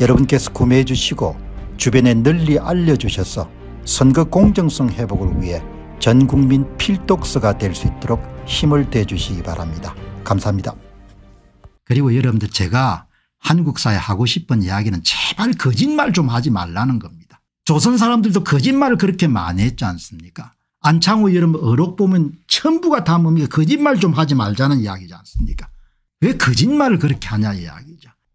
여러분께서 구매해 주시고 주변에 널리 알려주셔서 선거 공정성 회복을 위해 전국민 필독서가 될 수 있도록 힘을 대주시기 바랍니다. 감사합니다. 그리고 여러분들 제가 한국 사회 하고 싶은 이야기는 제발 거짓말 좀 하지 말라는 겁니다. 조선 사람들도 거짓말을 그렇게 많이 했지 않습니까 안창호 여러분 어록 보면 전부가 다 뭡니까 거짓말 좀 하지 말자는 이야기지 않습니까 왜 거짓말을 그렇게 하냐 이야기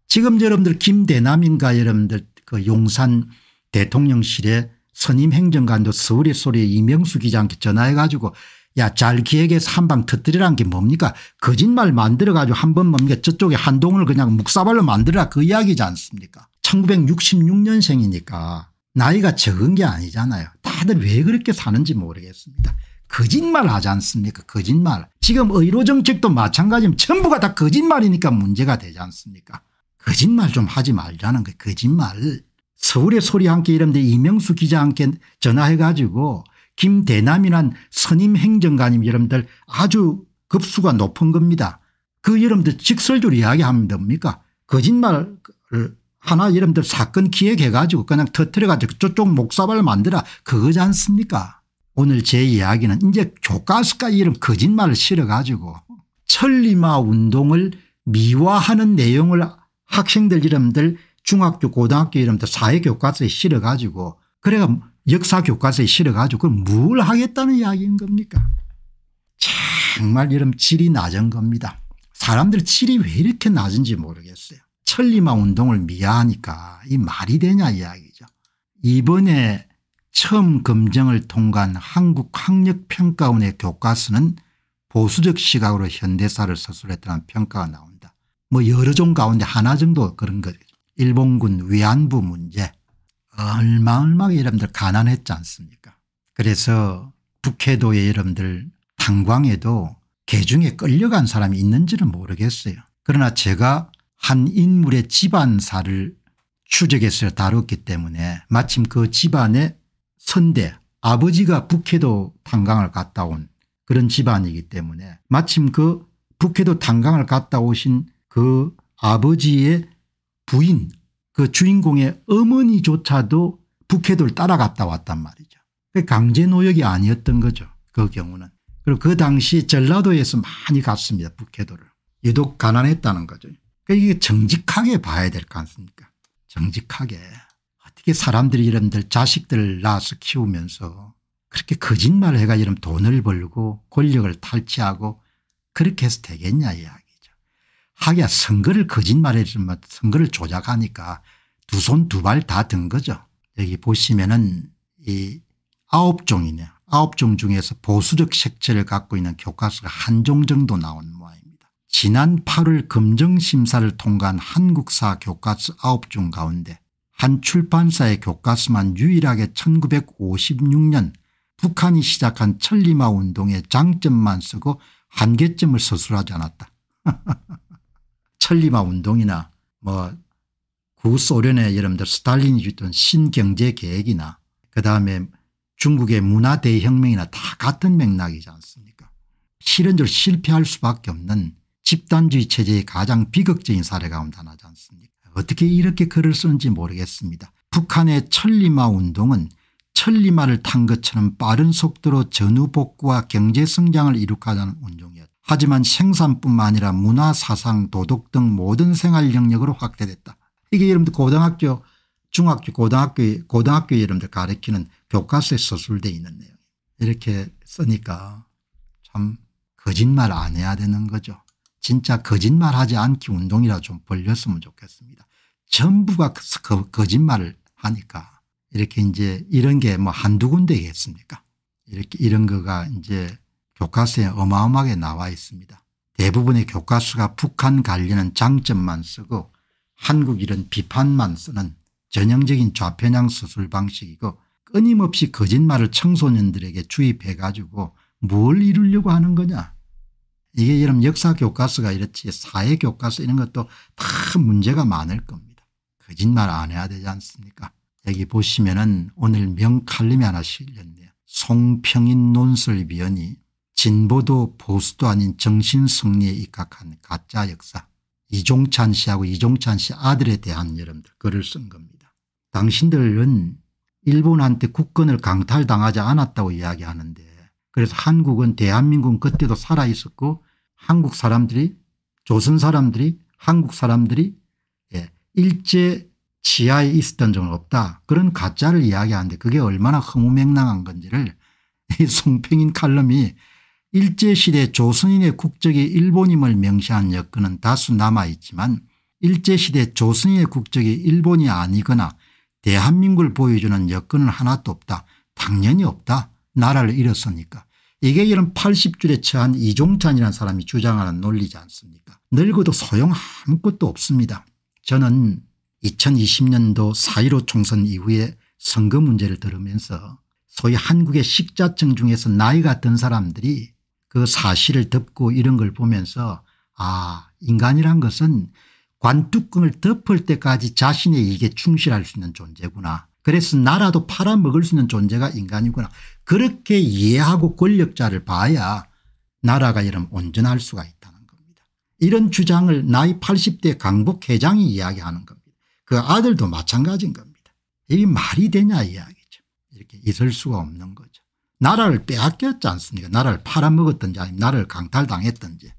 지금 여러분들 김대남인가 여러분들 그 용산 대통령실에 선임 행정관도 서울의 소리에 이명수 기자한테 전화해 가지고 야 잘 기획해서 한방터뜨리라는게 뭡니까 거짓말 만들어 가지고 한 번 뭡니까 저쪽에 한동을 그냥 묵사발로 만들어라 그 이야기지 않습니까 1966년생이니까 나이가 적은 게 아니잖아요 다들 왜 그렇게 사는지 모르겠습니다 거짓말 하지 않습니까 거짓말 지금 의료정책도 마찬가지면 전부가 다 거짓말이니까 문제가 되지 않습니까 거짓말 좀 하지 말라는 거예요. 거짓말. 서울의 소리 함께 이름데 이명수 기자 함께 전화해 가지고 김대남이란 선임 행정관님 여러분들 아주 급수가 높은 겁니다. 그 여러분들 직설적으로 이야기하면 됩니까 거짓말을 하나 여러분들 사건 기획해 가지고 그냥 터트려 가지고 저쪽 목사발 만들어 그거지 않습니까 오늘 제 이야기는 이제 교과서까지 이런 거짓말을 실어 가지고 천리마 운동을 미화하는 내용을 학생들 이름들 중학교 고등학교 이름들 사회교과서에 실어가지고 그래가 역사교과서에 실어가지고 그걸 뭘 하겠다는 이야기인 겁니까 정말 이름 질이 낮은 겁니다. 사람들 질이 왜 이렇게 낮은지 모르겠어요. 천리마 운동을 미화하니까 이 말이 되냐 이야기죠. 이번에 처음 검정을 통과한 한국학력평가원의 교과서는 보수적 시각으로 현대사를 서술했다는 평가가 나옵니다. 뭐 여러 종 가운데 하나 정도 그런 거죠. 일본군 위안부 문제 얼마 얼마 여러분들 가난했지 않습니까 그래서 북해도에 여러분들 탄광에도 개중에 끌려간 사람이 있는지는 모르겠어요. 그러나 제가 한 인물의 집안사를 추적해서 다뤘기 때문에 마침 그 집안의 선대 아버지가 북해도 탄광을 갔다 온 그런 집안이기 때문에 마침 그 북해도 탄광을 갔다 오신 그 아버지의 부인 그 주인공의 어머니조차도 북해도를 따라갔다 왔단 말이죠. 강제 노역이 아니었던 거죠. 그 경우는. 그리고 그 당시 전라도에서 많이 갔습니다. 북해도를. 유독 가난했다는 거죠. 그러니까 이게 정직하게 봐야 될거 아닙니까 정직하게. 어떻게 사람들이 이런들 자식들 낳아서 키우면서 그렇게 거짓말 해가 이런 돈을 벌고 권력을 탈취하고 그렇게 해서 되겠냐 이야기. 하기야 선거를 거짓말해 주면 뭐 선거를 조작하니까 두 손 두 발 다 든 거죠. 여기 보시면은 이 아홉 종이네요. 아홉 종 중에서 보수적 색채를 갖고 있는 교과서가 한 종 정도 나온 모양입니다. 지난 8월 검정심사를 통과한 한국사 교과서 아홉 종 가운데 한 출판사의 교과서만 유일하게 1956년 북한이 시작한 천리마 운동의 장점만 쓰고 한계점을 서술하지 않았다. 천리마 운동이나 뭐 구소련의 여러분들 스탈린이 주던 신경제 계획이나 그다음에 중국의 문화대혁명이나 다 같은 맥락이지 않습니까 실현적으로 실패할 수밖에 없는 집단주의 체제의 가장 비극적인 사례 가운데 하나지 않습니까 어떻게 이렇게 글을 쓰는지 모르겠습니다. 북한의 천리마 운동은 천리마를 탄 것처럼 빠른 속도로 전후 복구와 경제성장을 이룩하자는 운동이었다 하지만 생산뿐만 아니라 문화 사상 도덕 등 모든 생활 영역으로 확대됐다. 이게 여러분들 고등학교 중학교 고등학교 고등학교 여러분들 가르치는 교과서에 서술되어 있는 내용 이렇게 쓰니까 참 거짓말 안 해야 되는 거죠. 진짜 거짓말하지 않기 운동이라 좀 벌렸으면 좋겠습니다. 전부가 그, 그, 거짓말을 하니까 이렇게 이제 이런 게 뭐 한두 군데겠습니까 이렇게 이런 거가 이제 교과서에 어마어마하게 나와 있습니다. 대부분의 교과서가 북한 관리는 장점만 쓰고 한국 이런 비판만 쓰는 전형적인 좌편향 수술 방식이고 끊임없이 거짓말을 청소년들에게 주입해 가지고 뭘 이루려고 하는 거냐 이게 여러분 역사 교과서가 이렇지 사회 교과서 이런 것도 다 문제가 많을 겁니다. 거짓말 안 해야 되지 않습니까 여기 보시면 은 오늘 명칼럼이 하나 실렸네요. 송평인 논설위원이 진보도 보수도 아닌 정신승리에 입각한 가짜 역사 이종찬 씨하고 이종찬 씨 아들에 대한 여러분들 글을 쓴 겁니다. 당신들은 일본한테 국권을 강탈당하지 않았다고 이야기하는데 그래서 한국은 대한민국은 그때도 살아있었고 한국 사람들이 조선 사람들이 한국 사람들이 예, 일제 지하에 있었던 적은 없다. 그런 가짜를 이야기하는데 그게 얼마나 허무맹랑한 건지를 이 송평인 칼럼이 일제시대 조선인의 국적이 일본임을 명시한 여건은 다수 남아있지만 일제시대 조선인의 국적이 일본이 아니거나 대한민국을 보여주는 여건은 하나도 없다. 당연히 없다. 나라를 잃었으니까. 이게 이런 80줄에 처한 이종찬이라는 사람이 주장하는 논리지 않습니까 늙어도 소용 아무것도 없습니다. 저는 2020년도 4.15 총선 이후에 선거 문제를 들으면서 소위 한국의 식자층 중에서 나이가 든 사람들이 그 사실을 덮고 이런 걸 보면서 아 인간이란 것은 관뚜껑을 덮을 때까지 자신의 이익에 충실할 수 있는 존재구나. 그래서 나라도 팔아먹을 수 있는 존재가 인간이구나. 그렇게 이해하고 권력자를 봐야 나라가 이런 온전할 수가 있다는 겁니다. 이런 주장을 나이 80대 강복 회장이 이야기하는 겁니다. 그 아들도 마찬가지인 겁니다. 이 말이 되냐 이야기죠. 이렇게 있을 수가 없는 거죠. 나라를 빼앗겼지 않습니까 나라를 팔아먹었던지 아니면 나라를 강탈당했던지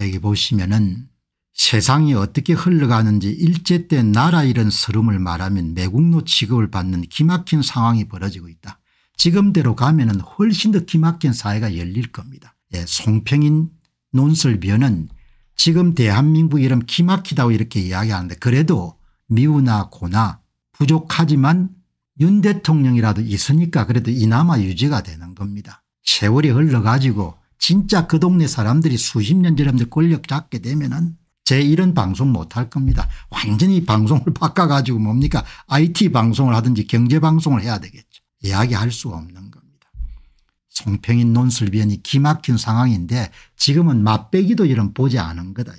여기 보시면은 세상이 어떻게 흘러가는지 일제 때 나라 이런 서름을 말하면 매국노 취급을 받는 기막힌 상황이 벌어지고 있다. 지금대로 가면 은 훨씬 더 기막힌 사회가 열릴 겁니다. 예, 송평인 논설변은 지금 대한민국 이름 기막히다고 이렇게 이야기하는데 그래도 미우나 고나 부족하지만 윤 대통령이라도 있으니까 그래도 이나마 유지가 되는 겁니다. 세월이 흘러가지고 진짜 그 동네 사람들이 수십 년 전에 권력 잡게 되면은 제 이런 방송 못할 겁니다. 완전히 방송을 바꿔가지고 뭡니까 IT 방송을 하든지 경제 방송을 해야 되겠죠. 이야기할 수가 없는 겁니다. 송평인 논술위이 기막힌 상황인데 지금은 맛배기도 이런 보지 않은 거다.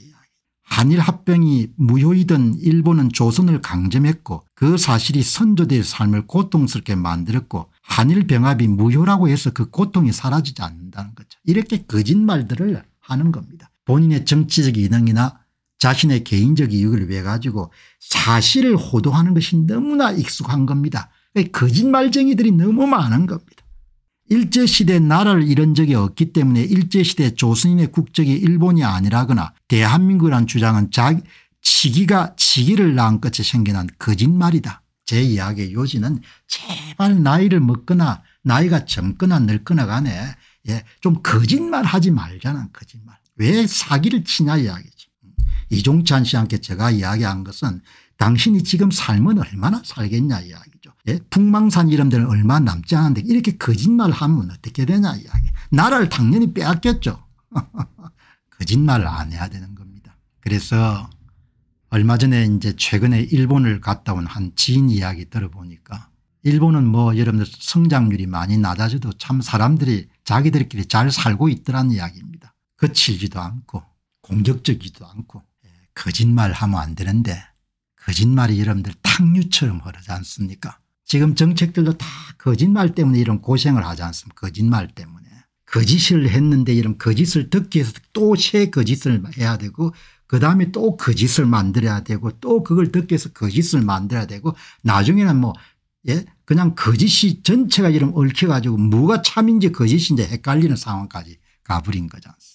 한일 합병이 무효이던 일본은 조선을 강점했고 그 사실이 선조들의 삶을 고통스럽게 만들었고 한일 병합이 무효라고 해서 그 고통이 사라지지 않는다는 거죠. 이렇게 거짓말들을 하는 겁니다. 본인의 정치적 이능이나 자신의 개인적 이익을 위해 가지고 사실을 호도하는 것이 너무나 익숙한 겁니다. 거짓말쟁이들이 너무 많은 겁니다. 일제시대 나라를 잃은 적이 없기 때문에 일제시대 조선인의 국적이 일본이 아니라거나 대한민국이라는 주장은 자기 치기가 치기를 낳은 것이 생겨난 거짓말이다. 제 이야기의 요지는 제발 나이를 먹거나 나이가 젊거나 늙거나 간에 예, 좀 거짓말 하지 말자는 거짓말. 왜 사기를 치냐 이야기지. 음, 이종찬 씨한테 제가 이야기한 것은 당신이 지금 삶은 얼마나 살겠냐 이야기. 예? 북망산 이름 데는 얼마 남지 않은데 이렇게 거짓말 하면 어떻게 되냐 이야기. 나라를 당연히 빼앗겼죠. 거짓말을 안 해야 되는 겁니다. 그래서 얼마 전에 이제 최근에 일본을 갔다 온 한 지인 이야기 들어보니까 일본은 뭐 여러분들 성장률이 많이 낮아져도 참 사람들이 자기들끼리 잘 살고 있더란 이야기입니다. 거칠지도 않고 공격적이지도 않고 예, 거짓말하면 안 되는데 거짓말이 여러분들 탕류처럼 흐르지 않습니까 지금 정책들도 다 거짓말 때문에 이런 고생을 하지 않습니까 거짓말 때문에. 거짓을 했는데 이런 거짓을 듣기 위해서 또 새 거짓을 해야 되고 그다음에 또 거짓을 만들어야 되고 또 그걸 듣기 위해서 거짓을 만들어야 되고 나중에는 뭐 예? 그냥 거짓이 전체가 이런 얽혀가지고 뭐가 참인지 거짓인지 헷갈리는 상황까지 가버린 거지 않습니까